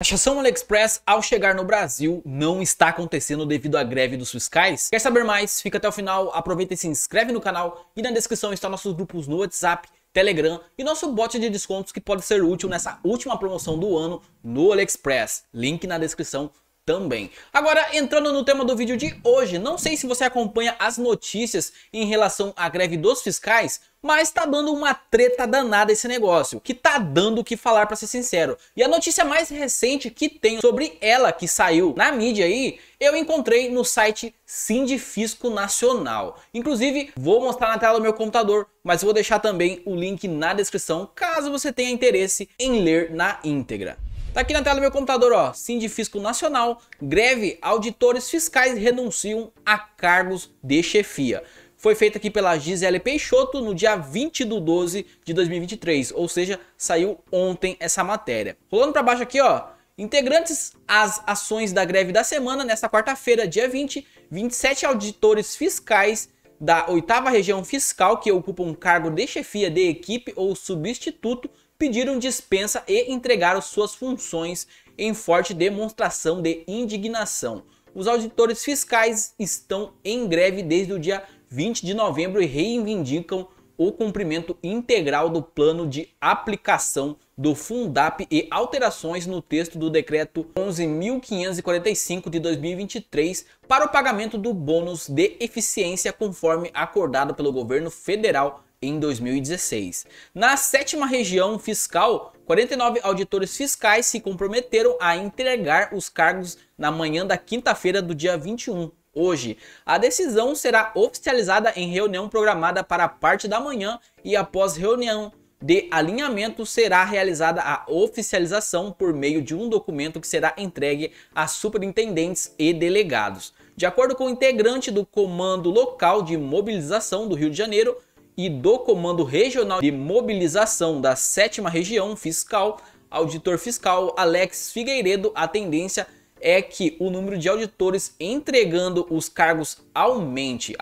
A AliExpress, ao chegar no Brasil, não está acontecendo devido à greve dos fiscais? Quer saber mais? Fica até o final, aproveita e se inscreve no canal e na descrição estão nossos grupos no WhatsApp, Telegram e nosso bot de descontos que pode ser útil nessa última promoção do ano no AliExpress. Link na descrição também. Agora, entrando no tema do vídeo de hoje, não sei se você acompanha as notícias em relação à greve dos fiscais, mas tá dando uma treta danada esse negócio, que tá dando o que falar para ser sincero. E a notícia mais recente que tem sobre ela que saiu na mídia aí, eu encontrei no site Sindifisco Nacional. Inclusive, vou mostrar na tela do meu computador, mas vou deixar também o link na descrição, caso você tenha interesse em ler na íntegra. Tá aqui na tela do meu computador, ó. Fisco Nacional, greve, auditores fiscais renunciam a cargos de chefia foi feita aqui pela Gisele Peixoto no dia 20 de 12 de 2023, ou seja, saiu ontem essa matéria. Rolando para baixo aqui, ó, integrantes às ações da greve da semana, nesta quarta-feira, dia 20, 27 auditores fiscais da oitava região fiscal que ocupam um cargo de chefia de equipe ou substituto pediram dispensa e entregaram suas funções em forte demonstração de indignação. Os auditores fiscais estão em greve desde o dia 20 de novembro e reivindicam o cumprimento integral do plano de aplicação do Fundap e alterações no texto do decreto 11.545 de 2023 para o pagamento do bônus de eficiência conforme acordado pelo governo federal em 2016. Na sétima região fiscal, 49 auditores fiscais se comprometeram a entregar os cargos na manhã da quinta-feira do dia 21, hoje. A decisão será oficializada em reunião programada para a parte da manhã e após reunião de alinhamento será realizada a oficialização por meio de um documento que será entregue a superintendentes e delegados. De acordo com o integrante do Comando Local de Mobilização do Rio de Janeiro, e do Comando Regional de Mobilização da 7 Região Fiscal, auditor fiscal Alex Figueiredo, a tendência é que o número de auditores entregando os cargos aumente.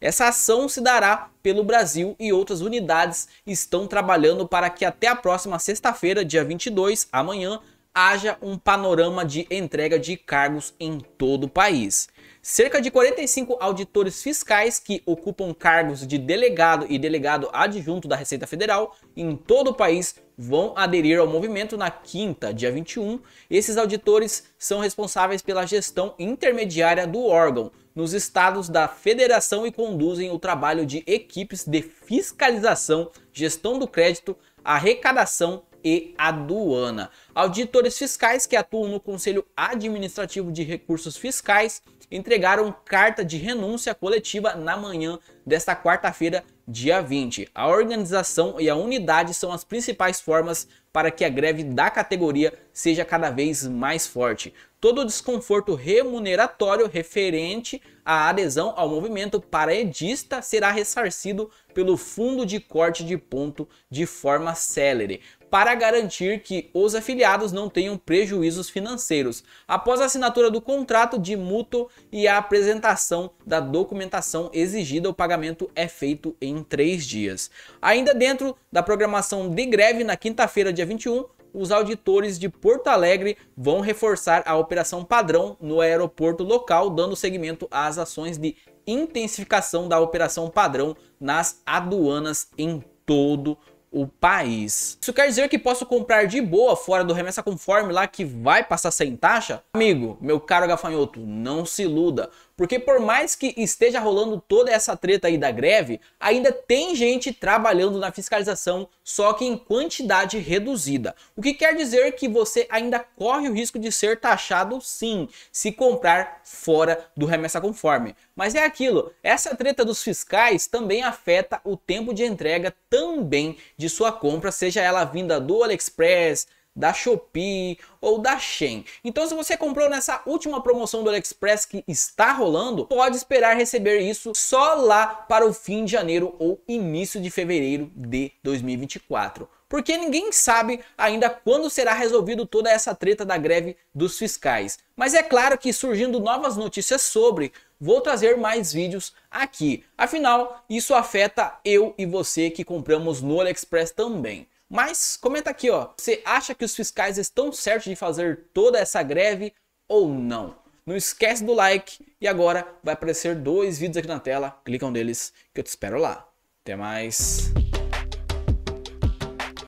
Essa ação se dará pelo Brasil e outras unidades estão trabalhando para que até a próxima sexta-feira, dia 22, amanhã, haja um panorama de entrega de cargos em todo o país. Cerca de 45 auditores fiscais que ocupam cargos de delegado e delegado adjunto da Receita Federal em todo o país vão aderir ao movimento na quinta, dia 21. Esses auditores são responsáveis pela gestão intermediária do órgão nos estados da federação e conduzem o trabalho de equipes de fiscalização, gestão do crédito, arrecadação e aduana. Auditores fiscais que atuam no Conselho Administrativo de Recursos Fiscais entregaram carta de renúncia coletiva na manhã desta quarta-feira, dia 20. A organização e a unidade são as principais formas para que a greve da categoria seja cada vez mais forte. Todo o desconforto remuneratório referente à adesão ao movimento paraedista será ressarcido pelo fundo de corte de ponto de forma célere, para garantir que os afiliados não tenham prejuízos financeiros, após a assinatura do contrato de mútuo e a apresentação da documentação exigida, o pagamento é feito em três dias. Ainda dentro da programação de greve, na quinta-feira, dia dia 21, os auditores de Porto Alegre vão reforçar a operação padrão no aeroporto local, dando seguimento às ações de intensificação da operação padrão nas aduanas em todo o país. Isso quer dizer que posso comprar de boa fora do remessa conforme lá que vai passar sem taxa? Amigo, meu caro gafanhoto, não se iluda. Porque por mais que esteja rolando toda essa treta aí da greve, ainda tem gente trabalhando na fiscalização, só que em quantidade reduzida. O que quer dizer que você ainda corre o risco de ser taxado sim, se comprar fora do remessa conforme. Mas é aquilo, essa treta dos fiscais também afeta o tempo de entrega também de sua compra, seja ela vinda do AliExpress, da Shopee ou da Shen. Então, se você comprou nessa última promoção do AliExpress que está rolando, pode esperar receber isso só lá para o fim de janeiro ou início de fevereiro de 2024 porque ninguém sabe ainda quando será resolvido toda essa treta da greve dos fiscais. Mas é claro que surgindo novas notícias sobre, vou trazer mais vídeos aqui. Afinal, isso afeta eu e você que compramos no AliExpress também. Mas comenta aqui, ó, você acha que os fiscais estão certos de fazer toda essa greve ou não? Não esquece do like e agora vai aparecer dois vídeos aqui na tela, clicam um neles que eu te espero lá. Até mais.